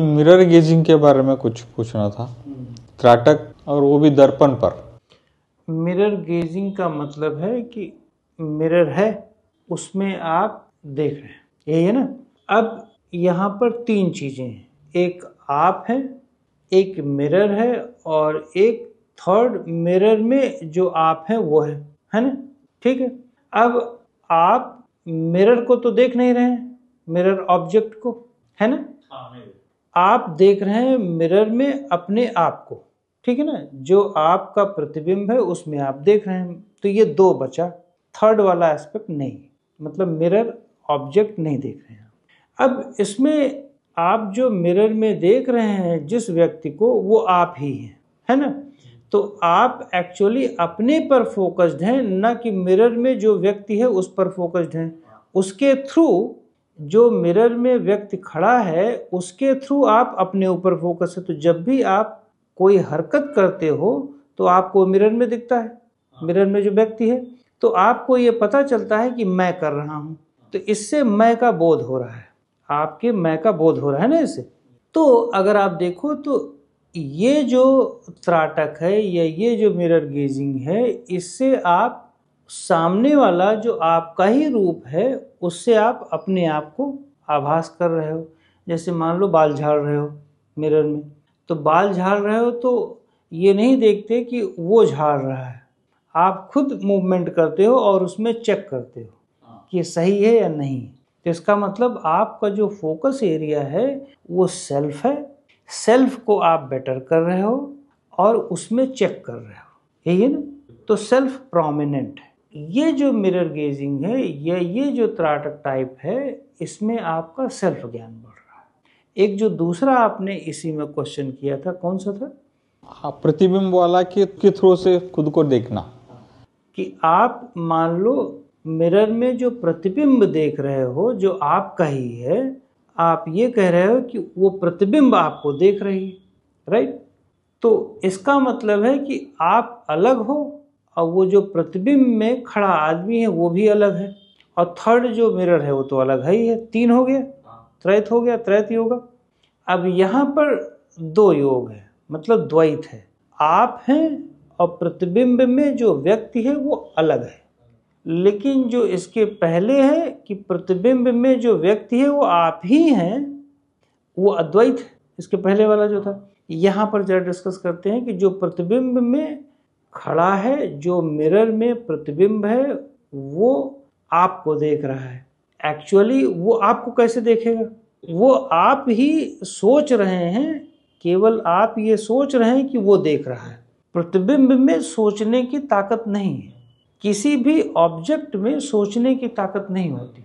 Mirror तो gazing के बारे में कुछ पूछना था त्राटक और वो भी दर्पण पर मिरर गेजिंग का मतलब है कि मिरर है उसमें आप देख रहे हैं यही है ना अब यहाँ पर तीन चीज़ें हैं एक आप है एक मिरर है और एक थर्ड मिरर में जो आप है वो है है ना ठीक है अब आप मिरर को तो देख नहीं रहे हैं मिरर ऑब्जेक्ट को है ना हाँ, आप देख रहे हैं मिरर में अपने आप को ठीक है ना जो आपका प्रतिबिंब है उसमें आप देख रहे हैं तो ये दो बचा थर्ड वाला एस्पेक्ट नहीं मतलब मिरर ऑब्जेक्ट नहीं देख रहे हैं अब इसमें आप जो मिरर में देख रहे हैं जिस व्यक्ति को वो आप ही हैं है ना तो आप एक्चुअली अपने पर फोकस्ड हैं ना कि मिरर में जो व्यक्ति है उस पर फोकस्ड हैं उसके थ्रू जो मिरर में व्यक्ति खड़ा है उसके थ्रू आप अपने ऊपर फोकस है तो जब भी आप कोई हरकत करते हो तो आपको मिरर में दिखता है हाँ। मिरर में जो व्यक्ति है तो आपको ये पता चलता है कि मैं कर रहा हूँ तो इससे मैं का बोध हो रहा है आपके मैं का बोध हो रहा है ना इससे तो अगर आप देखो तो ये जो त्राटक है या ये जो मिरर गेजिंग है इससे आप सामने वाला जो आपका ही रूप है उससे आप अपने आप को आभास कर रहे हो जैसे मान लो बाल झाड़ रहे हो मिरर में तो बाल झाड़ रहे हो तो ये नहीं देखते कि वो झाड़ रहा है आप खुद मूवमेंट करते हो और उसमें चेक करते हो कि सही है या नहीं तो इसका मतलब आपका जो फोकस एरिया है वो सेल्फ है सेल्फ को आप बेटर कर रहे हो और उसमें चेक कर रहे हो यही है ना तो सेल्फ प्रोमिनेंट है ये जो मिरर गेजिंग है या ये जो त्राटक टाइप है इसमें आपका सेल्फ ज्ञान बढ़ रहा है एक जो दूसरा आपने इसी में क्वेश्चन किया था कौन सा था हाँ प्रतिबिंब वाला के, के थ्रू से खुद को देखना कि आप मान लो मिरर में जो प्रतिबिंब देख रहे हो जो आप कही है आप ये कह रहे हो कि वो प्रतिबिंब आपको देख रही है राइट तो इसका मतलब है कि आप अलग हो और वो जो प्रतिबिंब में खड़ा आदमी है वो भी अलग है और थर्ड जो मिरर है वो तो अलग है ही है तीन हो गया त्रैत हो गया त्रैत योग अब यहाँ पर दो योग है मतलब द्वैत है आप हैं और प्रतिबिंब में जो व्यक्ति है वो अलग है लेकिन जो इसके पहले है कि प्रतिबिंब में जो व्यक्ति है वो आप ही हैं वो अद्वैत है इसके पहले वाला जो था यहाँ पर जरा डिस्कस करते हैं कि जो प्रतिबिंब में खड़ा है जो मिरर में प्रतिबिंब है वो आपको देख रहा है एक्चुअली वो आपको कैसे देखेगा वो आप ही सोच रहे हैं केवल आप ये सोच रहे हैं कि वो देख रहा है प्रतिबिंब में सोचने की ताकत नहीं है किसी भी ऑब्जेक्ट में सोचने की ताकत नहीं होती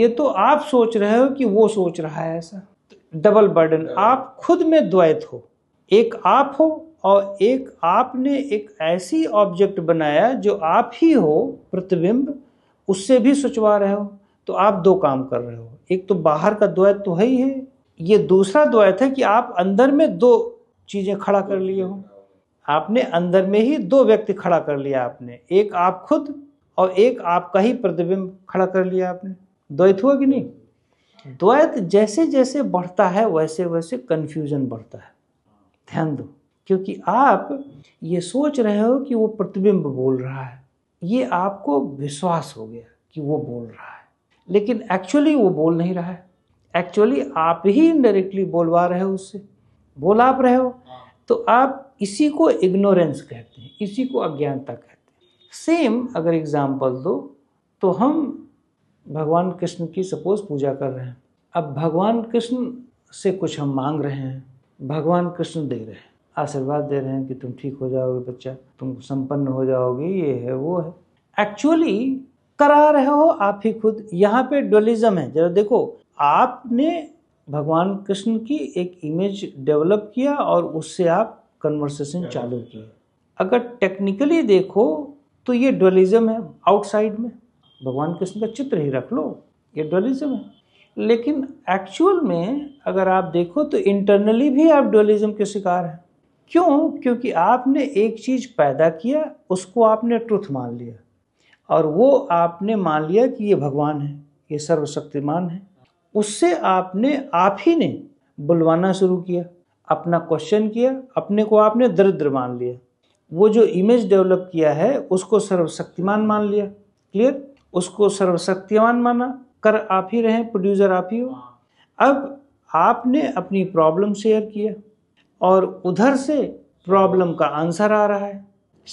ये तो आप सोच रहे हो कि वो सोच रहा है ऐसा डबल बर्डन आप खुद में द्वैत हो एक आप हो और एक आपने एक ऐसी ऑब्जेक्ट बनाया जो आप ही हो प्रतिबिंब उससे भी सोचवा रहे हो तो आप दो काम कर रहे हो एक तो बाहर का द्वैत तो है ही है ये दूसरा द्वैत है कि आप अंदर में दो चीज़ें खड़ा कर लिए हो आपने अंदर में ही दो व्यक्ति खड़ा कर लिया आपने एक आप खुद और एक आपका ही प्रतिबिंब खड़ा कर लिया आपने द्वैत हुआ कि नहीं द्वैत जैसे जैसे बढ़ता है वैसे वैसे कन्फ्यूजन बढ़ता है ध्यान दो क्योंकि आप ये सोच रहे हो कि वो प्रतिबिंब बोल रहा है ये आपको विश्वास हो गया कि वो बोल रहा है लेकिन एक्चुअली वो बोल नहीं रहा है एक्चुअली आप ही इनडायरेक्टली बोलवा रहे हो उससे बोल आप रहे हो तो आप इसी को इग्नोरेंस कहते हैं इसी को अज्ञानता कहते हैं सेम अगर एग्जाम्पल दो तो हम भगवान कृष्ण की सपोज पूजा कर रहे हैं अब भगवान कृष्ण से कुछ हम मांग रहे हैं भगवान कृष्ण दे रहे हैं आशीर्वाद दे रहे हैं कि तुम ठीक हो जाओगे बच्चा तुम संपन्न हो जाओगे ये है वो है एक्चुअली करा रहे हो आप ही खुद यहाँ पे डोलिज्म है जरा देखो आपने भगवान कृष्ण की एक इमेज डेवलप किया और उससे आप कन्वर्सेशन चालू किए अगर टेक्निकली देखो तो ये डोलिज्म है आउटसाइड में भगवान कृष्ण का चित्र ही रख लो ये डोलिज्म है लेकिन एक्चुअल में अगर आप देखो तो इंटरनली भी आप डोलिज्म के शिकार हैं क्यों क्योंकि आपने एक चीज़ पैदा किया उसको आपने ट्रुथ मान लिया और वो आपने मान लिया कि ये भगवान है ये सर्वशक्तिमान है उससे आपने आप ही ने बुलवाना शुरू किया अपना क्वेश्चन किया अपने को आपने दरिद्र मान लिया वो जो इमेज डेवलप किया है उसको सर्वशक्तिमान मान लिया क्लियर उसको सर्वशक्तिमान माना कर आप ही रहे प्रोड्यूसर आप ही हो हाँ। अब आपने अपनी प्रॉब्लम शेयर किया और उधर से प्रॉब्लम का आंसर आ रहा है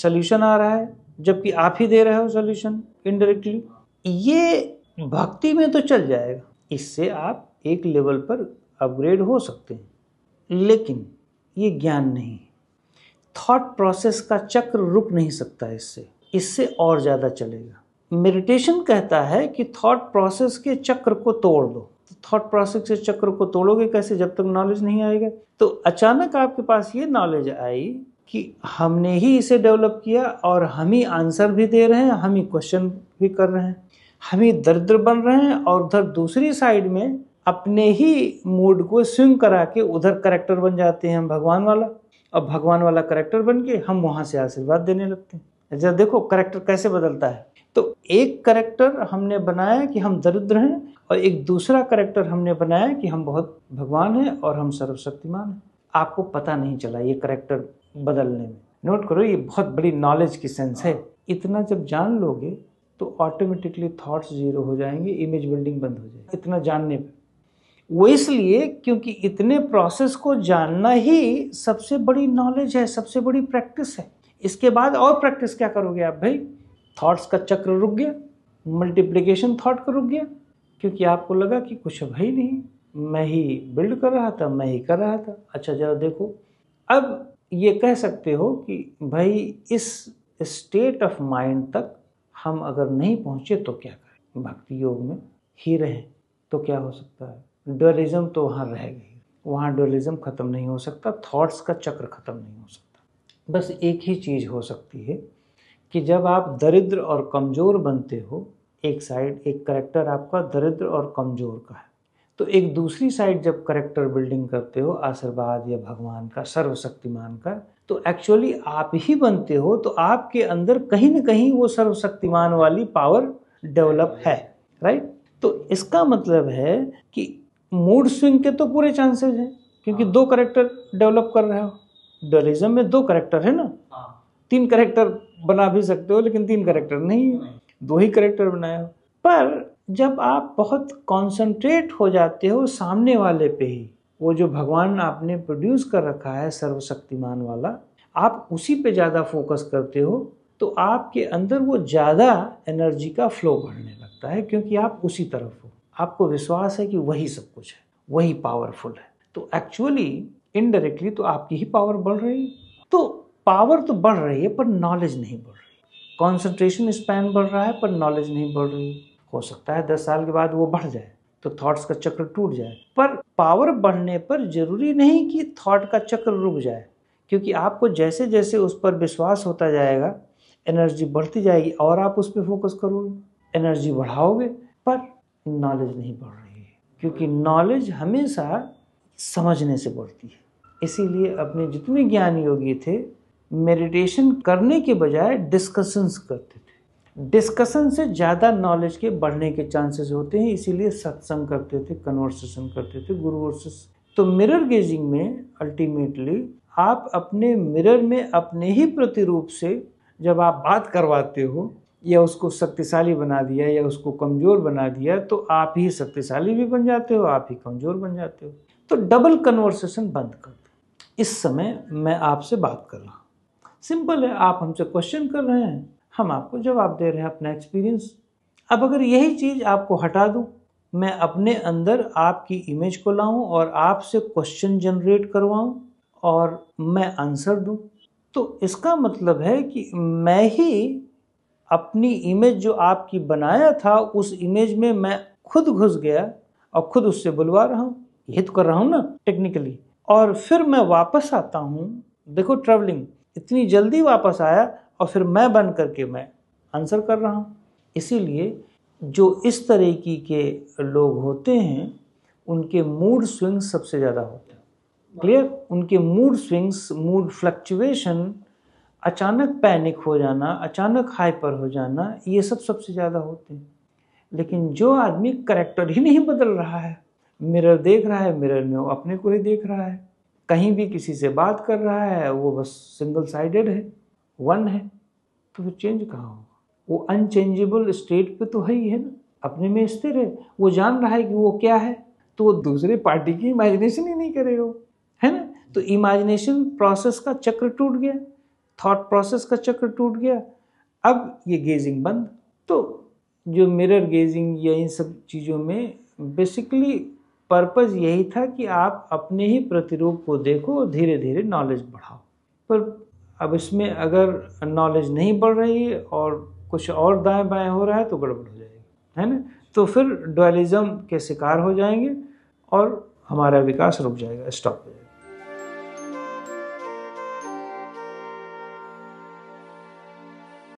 सोल्यूशन आ रहा है जबकि आप ही दे रहे हो सोल्यूशन इनडायरेक्टली ये भक्ति में तो चल जाएगा इससे आप एक लेवल पर अपग्रेड हो सकते हैं लेकिन ये ज्ञान नहीं थॉट प्रोसेस का चक्र रुक नहीं सकता इससे इससे और ज़्यादा चलेगा मेडिटेशन कहता है कि थॉट प्रोसेस के चक्र को तोड़ दो थॉट प्रोसेस के चक्र को तोड़ोगे कैसे जब तक नॉलेज नहीं आएगा तो अचानक आपके पास ये नॉलेज आई कि हमने ही इसे डेवलप किया और हम ही आंसर भी दे रहे हैं हम ही क्वेश्चन भी कर रहे हैं हम ही दरिद्र बन रहे हैं और उधर दूसरी साइड में अपने ही मूड को स्विंग करा के उधर करेक्टर बन जाते हैं हम भगवान वाला और भगवान वाला करेक्टर बन के हम वहाँ से आशीर्वाद देने लगते हैं जब अच्छा, देखो करेक्टर कैसे बदलता है तो एक करेक्टर हमने बनाया कि हम दरिद्र हैं और एक दूसरा करेक्टर हमने बनाया कि हम बहुत भगवान हैं और हम सर्वशक्तिमान हैं आपको पता नहीं चला ये करेक्टर बदलने में नोट करो ये बहुत बड़ी नॉलेज की सेंस है इतना जब जान लोगे तो ऑटोमेटिकली थॉट्स जीरो हो जाएंगे इमेज बिल्डिंग बंद हो जाएगी इतना जानने पर वो इसलिए क्योंकि इतने प्रोसेस को जानना ही सबसे बड़ी नॉलेज है सबसे बड़ी प्रैक्टिस है इसके बाद और प्रैक्टिस क्या करोगे आप भाई थॉट्स का चक्र रुक गया मल्टीप्लिकेशन थॉट का रुक गया क्योंकि आपको लगा कि कुछ भाई नहीं मैं ही बिल्ड कर रहा था मैं ही कर रहा था अच्छा जरा देखो अब ये कह सकते हो कि भाई इस स्टेट ऑफ माइंड तक हम अगर नहीं पहुँचे तो क्या करें भक्ति योग में ही रहें तो क्या हो सकता है डुअलिज्म तो वहाँ रह गई वहाँ डुअलिज्म ख़त्म नहीं हो सकता थॉट्स का चक्र ख़त्म नहीं हो सकता बस एक ही चीज़ हो सकती है कि जब आप दरिद्र और कमज़ोर बनते हो एक साइड एक करेक्टर आपका दरिद्र और कमज़ोर का है तो एक दूसरी साइड जब करेक्टर बिल्डिंग करते हो आशीर्वाद या भगवान का सर्वशक्तिमान का तो एक्चुअली आप ही बनते हो तो आपके अंदर कहीं ना कहीं वो सर्वशक्तिमान वाली पावर डेवलप है राइट तो इसका मतलब है कि मूड स्विंग के तो पूरे चांसेस हैं क्योंकि हाँ। दो करेक्टर डेवलप कर रहे हो डुअलिज्म में दो करेक्टर है ना हाँ। तीन करेक्टर बना भी सकते हो लेकिन तीन करेक्टर नहीं है दो ही करेक्टर बनाए हो पर जब आप बहुत कॉन्सेंट्रेट हो जाते हो सामने वाले पे ही वो जो भगवान आपने प्रोड्यूस कर रखा है सर्वशक्तिमान वाला आप उसी पे ज़्यादा फोकस करते हो तो आपके अंदर वो ज़्यादा एनर्जी का फ्लो बढ़ने लगता है क्योंकि आप उसी तरफ हो आपको विश्वास है कि वही सब कुछ है वही पावरफुल है तो एक्चुअली इनडायरेक्टली तो आपकी ही पावर बढ़ रही तो पावर तो बढ़ रही है पर नॉलेज नहीं बढ़ रही कॉन्सेंट्रेशन स्पैन बढ़ रहा है पर नॉलेज नहीं बढ़ रही हो सकता है दस साल के बाद वो बढ़ जाए तो थॉट्स का चक्र टूट जाए पर पावर बढ़ने पर जरूरी नहीं कि थॉट का चक्र रुक जाए क्योंकि आपको जैसे जैसे उस पर विश्वास होता जाएगा एनर्जी बढ़ती जाएगी और आप उस पर फोकस करोगे एनर्जी बढ़ाओगे पर नॉलेज नहीं बढ़ रही है क्योंकि नॉलेज हमेशा समझने से बढ़ती है इसीलिए अपने जितने ज्ञान योगी थे मेडिटेशन करने के बजाय डिस्कशंस करते थे डिस्कशन से ज़्यादा नॉलेज के बढ़ने के चांसेस होते हैं इसीलिए सत्संग करते थे कन्वर्सेशन करते थे गुरु वर्सेस तो मिरर गेजिंग में अल्टीमेटली आप अपने मिरर में अपने ही प्रतिरूप से जब आप बात करवाते हो या उसको शक्तिशाली बना दिया या उसको कमज़ोर बना दिया तो आप ही शक्तिशाली भी बन जाते हो आप ही कमज़ोर बन जाते हो तो डबल कन्वर्सेशन बंद कर दो इस समय मैं आपसे बात कर रहा हूँ सिंपल है आप हमसे क्वेश्चन कर रहे हैं हम आपको जवाब दे रहे हैं अपना एक्सपीरियंस अब अगर यही चीज़ आपको हटा दूँ मैं अपने अंदर आपकी इमेज को लाऊं और आपसे क्वेश्चन जनरेट करवाऊं और मैं आंसर दूं तो इसका मतलब है कि मैं ही अपनी इमेज जो आपकी बनाया था उस इमेज में मैं खुद घुस गया और खुद उससे बुलवा रहा हूँ ये तो कर रहा हूँ ना टेक्निकली और फिर मैं वापस आता हूँ देखो ट्रेवलिंग इतनी जल्दी वापस आया और फिर मैं बन करके मैं आंसर कर रहा हूँ इसीलिए जो इस तरीके के लोग होते हैं उनके मूड स्विंग्स सबसे ज़्यादा होते हैं क्लियर उनके मूड स्विंग्स मूड फ्लक्चुएशन अचानक पैनिक हो जाना अचानक हाइपर हो जाना ये सब सबसे ज़्यादा होते हैं लेकिन जो आदमी करेक्टर ही नहीं बदल रहा है मिरर देख रहा है मिरर में वो अपने को ही देख रहा है कहीं भी किसी से बात कर रहा है वो बस सिंगल साइडेड है वन है तो फिर चेंज कहाँ होगा वो अनचेंजेबल स्टेट पे तो है ही है ना अपने में स्थिर है वो जान रहा है कि वो क्या है तो वो दूसरे पार्टी की इमेजिनेशन ही नहीं करेगा है ना तो इमेजिनेशन प्रोसेस का चक्र टूट गया थॉट प्रोसेस का चक्र टूट गया अब ये गेजिंग बंद तो जो मिरर गेजिंग या इन सब चीज़ों में बेसिकली पर्पज़ यही था कि आप अपने ही प्रतिरूप को देखो और धीरे धीरे नॉलेज बढ़ाओ पर अब इसमें अगर नॉलेज नहीं बढ़ रही है और कुछ और दाएं बाएं हो रहा है तो गड़बड़ हो जाएगी है ना तो फिर डुअलिज्म के शिकार हो जाएंगे और हमारा विकास रुक जाएगा स्टॉप हो जाएगा